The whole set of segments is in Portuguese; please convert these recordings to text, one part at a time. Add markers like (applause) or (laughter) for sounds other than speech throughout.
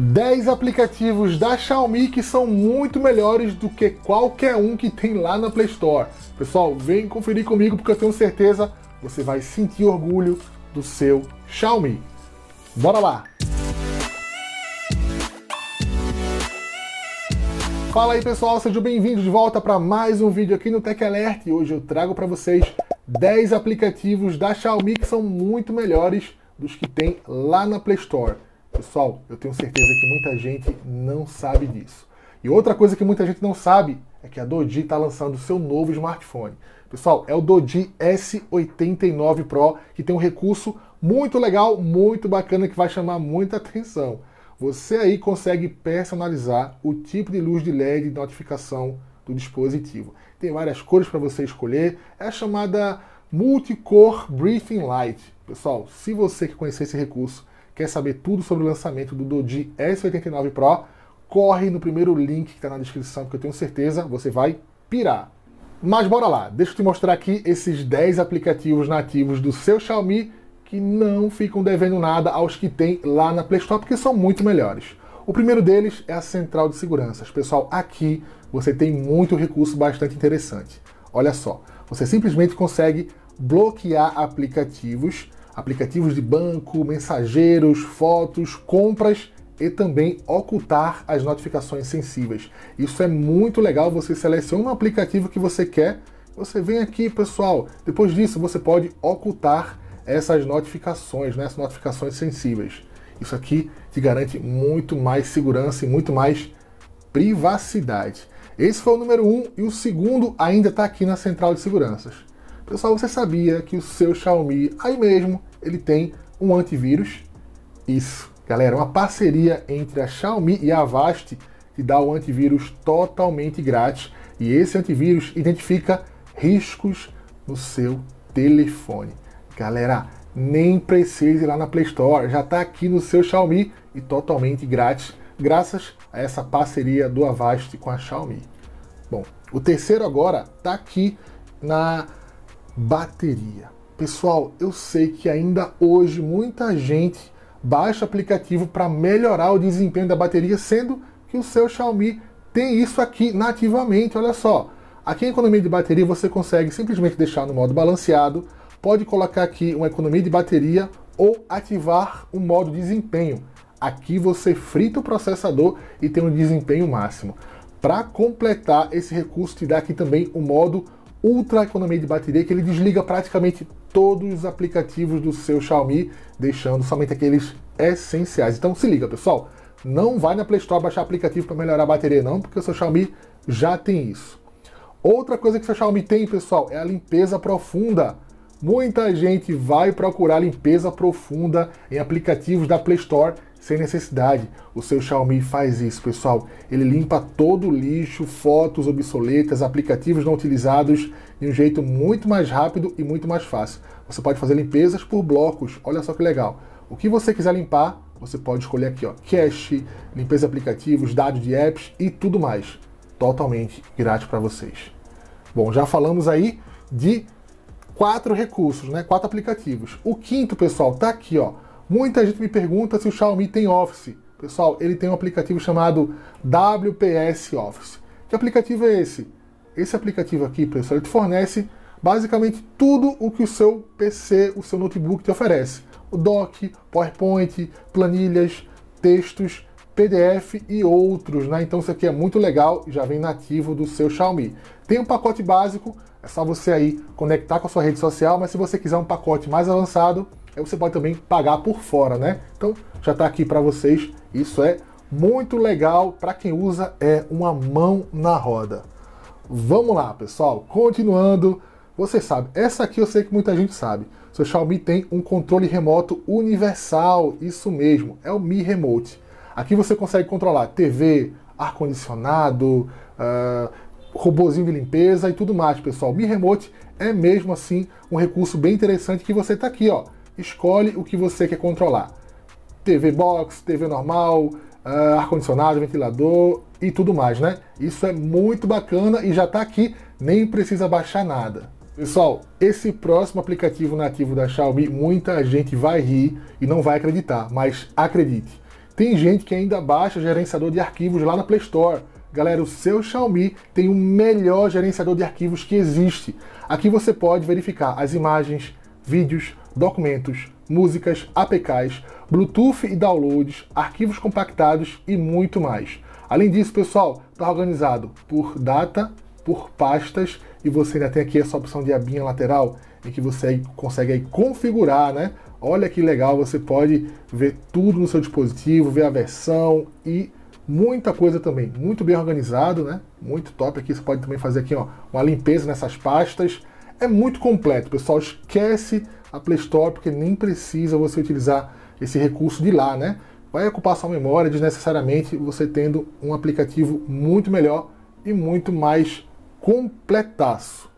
10 aplicativos da Xiaomi que são muito melhores do que qualquer um que tem lá na Play Store. Pessoal, vem conferir comigo porque eu tenho certeza você vai sentir orgulho do seu Xiaomi. Bora lá! Fala aí pessoal, sejam bem-vindos de volta para mais um vídeo aqui no Tech Alert e hoje eu trago para vocês 10 aplicativos da Xiaomi que são muito melhores dos que tem lá na Play Store. Pessoal, eu tenho certeza que muita gente não sabe disso. E outra coisa que muita gente não sabe é que a Dodi está lançando o seu novo smartphone. Pessoal, é o Dodi S89 Pro, que tem um recurso muito legal, muito bacana, que vai chamar muita atenção. Você aí consegue personalizar o tipo de luz de LED de notificação do dispositivo. Tem várias cores para você escolher, é a chamada Multicore Briefing Light. Pessoal, se você que conhecer esse recurso, Quer saber tudo sobre o lançamento do Doji S89 Pro? Corre no primeiro link que está na descrição, porque eu tenho certeza você vai pirar. Mas bora lá, deixa eu te mostrar aqui esses 10 aplicativos nativos do seu Xiaomi que não ficam devendo nada aos que tem lá na Play Store, porque são muito melhores. O primeiro deles é a central de seguranças. Pessoal, aqui você tem muito recurso bastante interessante. Olha só, você simplesmente consegue bloquear aplicativos aplicativos de banco, mensageiros, fotos, compras e também ocultar as notificações sensíveis. Isso é muito legal, você seleciona um aplicativo que você quer, você vem aqui, pessoal. Depois disso, você pode ocultar essas notificações, né? essas notificações sensíveis. Isso aqui te garante muito mais segurança e muito mais privacidade. Esse foi o número um, e o segundo ainda está aqui na central de seguranças. Pessoal, você sabia que o seu Xiaomi aí mesmo ele tem um antivírus. Isso, galera, uma parceria entre a Xiaomi e a Avast que dá o um antivírus totalmente grátis. E esse antivírus identifica riscos no seu telefone. Galera, nem precisa ir lá na Play Store, já está aqui no seu Xiaomi e totalmente grátis, graças a essa parceria do Avast com a Xiaomi. Bom, o terceiro agora está aqui na bateria. Pessoal, eu sei que ainda hoje muita gente baixa aplicativo para melhorar o desempenho da bateria, sendo que o seu Xiaomi tem isso aqui nativamente, olha só. Aqui em economia de bateria você consegue simplesmente deixar no modo balanceado, pode colocar aqui uma economia de bateria ou ativar o modo desempenho. Aqui você frita o processador e tem um desempenho máximo. Para completar esse recurso, te dá aqui também o modo ultra economia de bateria, que ele desliga praticamente todos os aplicativos do seu Xiaomi, deixando somente aqueles essenciais. Então se liga, pessoal, não vai na Play Store baixar aplicativo para melhorar a bateria não, porque o seu Xiaomi já tem isso. Outra coisa que o seu Xiaomi tem, pessoal, é a limpeza profunda. Muita gente vai procurar limpeza profunda em aplicativos da Play Store sem necessidade. O seu Xiaomi faz isso, pessoal. Ele limpa todo o lixo, fotos obsoletas, aplicativos não utilizados de um jeito muito mais rápido e muito mais fácil. Você pode fazer limpezas por blocos. Olha só que legal. O que você quiser limpar, você pode escolher aqui, ó, cache, limpeza de aplicativos, dados de apps e tudo mais. Totalmente grátis para vocês. Bom, já falamos aí de quatro recursos, né? Quatro aplicativos. O quinto, pessoal, tá aqui, ó Muita gente me pergunta se o Xiaomi tem Office. Pessoal, ele tem um aplicativo chamado WPS Office. Que aplicativo é esse? Esse aplicativo aqui, pessoal, ele te fornece basicamente tudo o que o seu PC, o seu notebook te oferece. O dock, PowerPoint, planilhas, textos, PDF e outros, né? Então isso aqui é muito legal, já vem nativo do seu Xiaomi. Tem um pacote básico, é só você aí conectar com a sua rede social, mas se você quiser um pacote mais avançado, Aí você pode também pagar por fora, né? Então já está aqui para vocês. Isso é muito legal para quem usa é uma mão na roda. Vamos lá, pessoal. Continuando, você sabe, essa aqui eu sei que muita gente sabe. Seu Xiaomi tem um controle remoto universal, isso mesmo, é o Mi Remote. Aqui você consegue controlar TV, ar-condicionado, uh, de limpeza e tudo mais, pessoal. Mi Remote é mesmo assim um recurso bem interessante que você está aqui, ó escolhe o que você quer controlar. TV box, TV normal, ah, ar-condicionado, ventilador e tudo mais, né? Isso é muito bacana e já está aqui, nem precisa baixar nada. Pessoal, esse próximo aplicativo nativo da Xiaomi, muita gente vai rir e não vai acreditar, mas acredite. Tem gente que ainda baixa gerenciador de arquivos lá na Play Store. Galera, o seu Xiaomi tem o melhor gerenciador de arquivos que existe. Aqui você pode verificar as imagens, vídeos, documentos, músicas, APKs, Bluetooth e downloads, arquivos compactados e muito mais. Além disso, pessoal, está organizado por data, por pastas e você ainda tem aqui essa opção de abinha lateral em que você consegue aí configurar, né? Olha que legal, você pode ver tudo no seu dispositivo, ver a versão e muita coisa também, muito bem organizado, né? Muito top aqui, você pode também fazer aqui, ó, uma limpeza nessas pastas. É muito completo, pessoal, esquece a Play Store, porque nem precisa você utilizar esse recurso de lá, né? Vai ocupar sua memória desnecessariamente, você tendo um aplicativo muito melhor e muito mais completaço.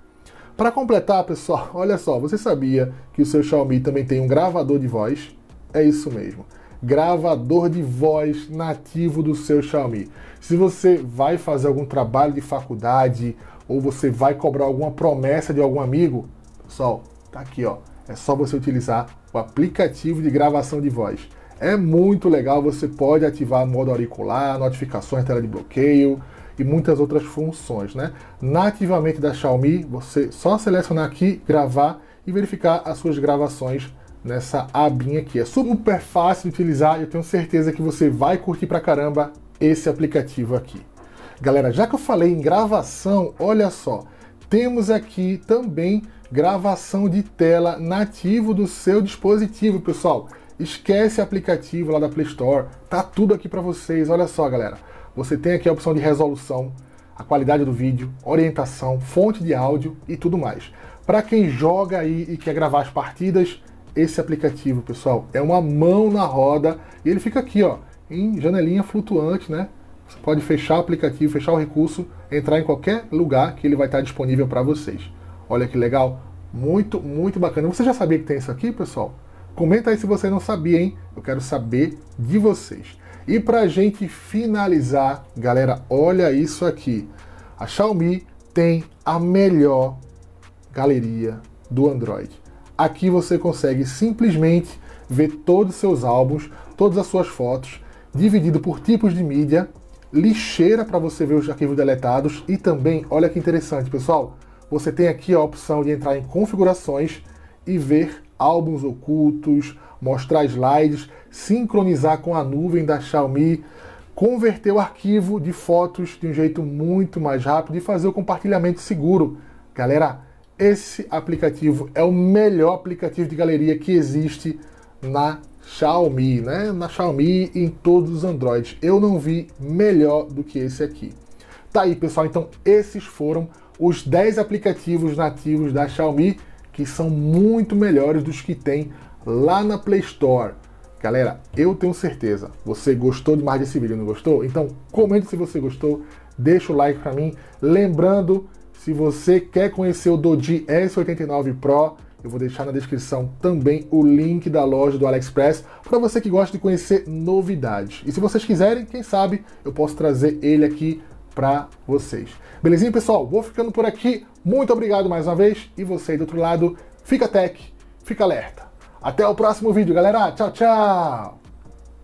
Para completar, pessoal, (laughs) olha só, você sabia que o seu Xiaomi também tem um gravador de voz? É isso mesmo. Gravador de voz nativo do seu Xiaomi. Se você vai fazer algum trabalho de faculdade ou você vai cobrar alguma promessa de algum amigo, pessoal, tá aqui, ó. É só você utilizar o aplicativo de gravação de voz. É muito legal, você pode ativar modo auricular, notificações, tela de bloqueio e muitas outras funções, né? Nativamente da Xiaomi, você só selecionar aqui, gravar e verificar as suas gravações nessa abinha aqui. É super fácil de utilizar e eu tenho certeza que você vai curtir pra caramba esse aplicativo aqui. Galera, já que eu falei em gravação, olha só, temos aqui também gravação de tela nativo do seu dispositivo, pessoal. Esquece aplicativo lá da Play Store, tá tudo aqui para vocês. Olha só, galera. Você tem aqui a opção de resolução, a qualidade do vídeo, orientação, fonte de áudio e tudo mais. Para quem joga aí e quer gravar as partidas, esse aplicativo, pessoal, é uma mão na roda e ele fica aqui, ó, em janelinha flutuante, né? Você pode fechar o aplicativo, fechar o recurso, entrar em qualquer lugar que ele vai estar disponível para vocês. Olha que legal. Muito, muito bacana. Você já sabia que tem isso aqui, pessoal? Comenta aí se você não sabia, hein? Eu quero saber de vocês. E para a gente finalizar, galera, olha isso aqui. A Xiaomi tem a melhor galeria do Android. Aqui você consegue simplesmente ver todos os seus álbuns, todas as suas fotos, dividido por tipos de mídia, lixeira para você ver os arquivos deletados e também, olha que interessante, pessoal, você tem aqui a opção de entrar em configurações e ver álbuns ocultos, mostrar slides, sincronizar com a nuvem da Xiaomi, converter o arquivo de fotos de um jeito muito mais rápido e fazer o compartilhamento seguro. Galera, esse aplicativo é o melhor aplicativo de galeria que existe na Xiaomi, né? Na Xiaomi e em todos os Androids. Eu não vi melhor do que esse aqui. Tá aí, pessoal. Então, esses foram os 10 aplicativos nativos da Xiaomi, que são muito melhores dos que tem lá na Play Store. Galera, eu tenho certeza, você gostou demais desse vídeo, não gostou? Então comente se você gostou, deixa o like para mim. Lembrando, se você quer conhecer o Doji S89 Pro, eu vou deixar na descrição também o link da loja do AliExpress para você que gosta de conhecer novidades. E se vocês quiserem, quem sabe eu posso trazer ele aqui para vocês. Belezinha, pessoal? Vou ficando por aqui. Muito obrigado mais uma vez. E você aí do outro lado, fica tech, fica alerta. Até o próximo vídeo, galera. Tchau, tchau!